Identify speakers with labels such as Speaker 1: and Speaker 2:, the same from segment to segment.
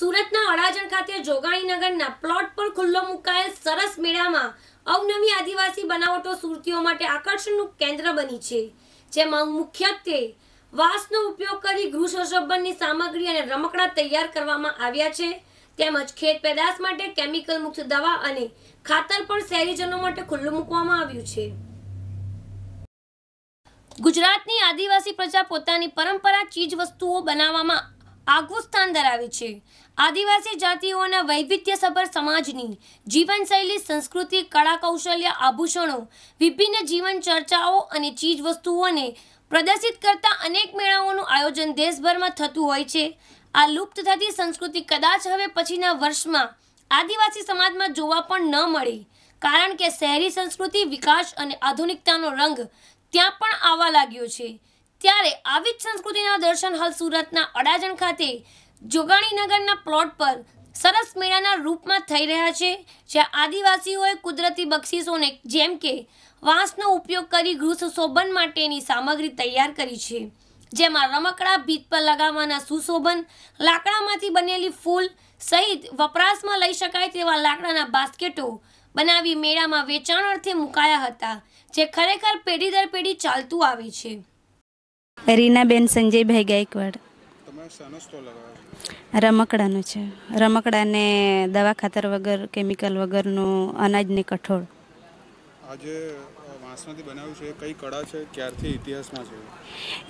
Speaker 1: સુરતના અડાજણ ખાતે જોગાણીનગરના પ્લોટ પર ખુલ્લો મુકાયેલ સરસ મેળામાં અવનવી આદિવાસી બનાવટો સુરતીઓ માટે આકર્ષણનું કેન્દ્ર બની છે જેમાં મુખ્યત્વે વાંસનો ઉપયોગ કરી ગૃહસંશોભનની સામગ્રી અને રમકડા તૈયાર કરવામાં આવ્યા છે તેમજ ખેત પેદાશ માટે કેમિકલ મુક્ત દવા અને ખાતર પણ શહેરીજનો માટે ખુલ્લું મૂકવામાં આવ્યું છે ગુજરાતની આદિવાસી પ્રજા પોતાની પરંપરા ચીજ વસ્તુઓ બનાવવામાં આગવું સ્થાન ધરાવે છે આદિવાસી જાતિઓના વૈવિધ્યસભર સમાજની જીવનશૈલી સંસ્કૃતિ કળા કૌશલ્ય આભૂષણો વિભિન્ન જીવન ચર્ચાઓ અને ચીજવસ્તુઓને પ્રદર્શિત કરતા અનેક મેળાઓનું આયોજન દેશભરમાં થતું હોય છે આ લુપ્ત થતી સંસ્કૃતિ કદાચ હવે પછીના વર્ષમાં આદિવાસી સમાજમાં જોવા પણ ન મળે કારણ કે શહેરી સંસ્કૃતિ વિકાસ અને આધુનિકતાનો રંગ ત્યાં પણ આવવા લાગ્યો છે ત્યારે આવી જ સંસ્કૃતિના દર્શન હાલ સુરતના અડાજણ ખાતે જોગાણીનગરના પ્લોટ પર સરસ મેળાના રૂપમાં થઈ રહ્યા છે જ્યાં આદિવાસીઓએ કુદરતી બક્ષીસોને જેમ કે વાંસનો ઉપયોગ કરી ગૃહસુશોભન માટેની સામગ્રી તૈયાર કરી છે જેમાં રમકડા ભીત પર લગાવવાના સુશોભન લાકડામાંથી બનેલી ફૂલ સહિત વપરાશમાં લઈ શકાય તેવા લાકડાના બાસ્કેટો બનાવી મેળામાં વેચાણ અર્થે મુકાયા હતા જે ખરેખર પેઢી દર પેઢી ચાલતું આવે છે રીનાબેન
Speaker 2: સંજયભાઈ ગાયકવાડ રમકડાનું છે રમકડાને દવા ખાતર વગર કેમિકલ વગરનું અનાજને કઠોળ આજે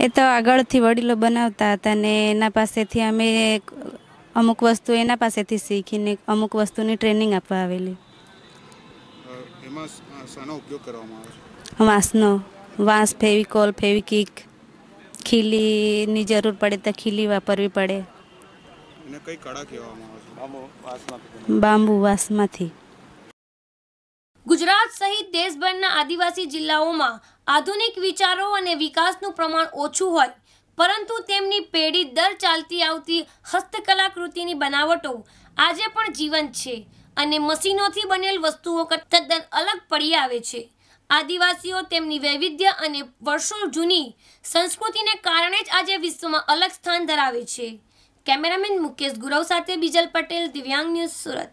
Speaker 2: એ તો આગળથી વડીલો બનાવતા હતા ને એના પાસેથી અમે અમુક વસ્તુ એના પાસેથી શીખીને અમુક વસ્તુની ટ્રેનિંગ આપવા આવેલી એમાં શાનો વાંસનો વાંસ ફેવિકોલ ફેવિકિક ખીલીની જરૂર પડે તો ખીલી વાપરવી પડે એને બાંબુ વાસમાંથી
Speaker 1: ગુજરાત સહિત દેશભરના આદિવાસી જિલ્લાઓમાં આધુનિક વિચારો અને વિકાસનું પ્રમાણ ઓછું હોય પરંતુ તેમની પેઢી દર ચાલતી આવતી હસ્તકલાકૃતિની બનાવટો આજે પણ જીવંત છે અને મશીનોથી બનેલ વસ્તુઓ તદ્દન અલગ પડી આવે છે આદિવાસીઓ તેમની વૈવિધ્ય અને વર્ષો જૂની સંસ્કૃતિને કારણે જ આજે વિશ્વમાં અલગ સ્થાન ધરાવે છે કેમેરામેન મુકેશ ગુરવ સાથે બીજલ પટેલ દિવ્યાંગ ન્યૂઝ સુરત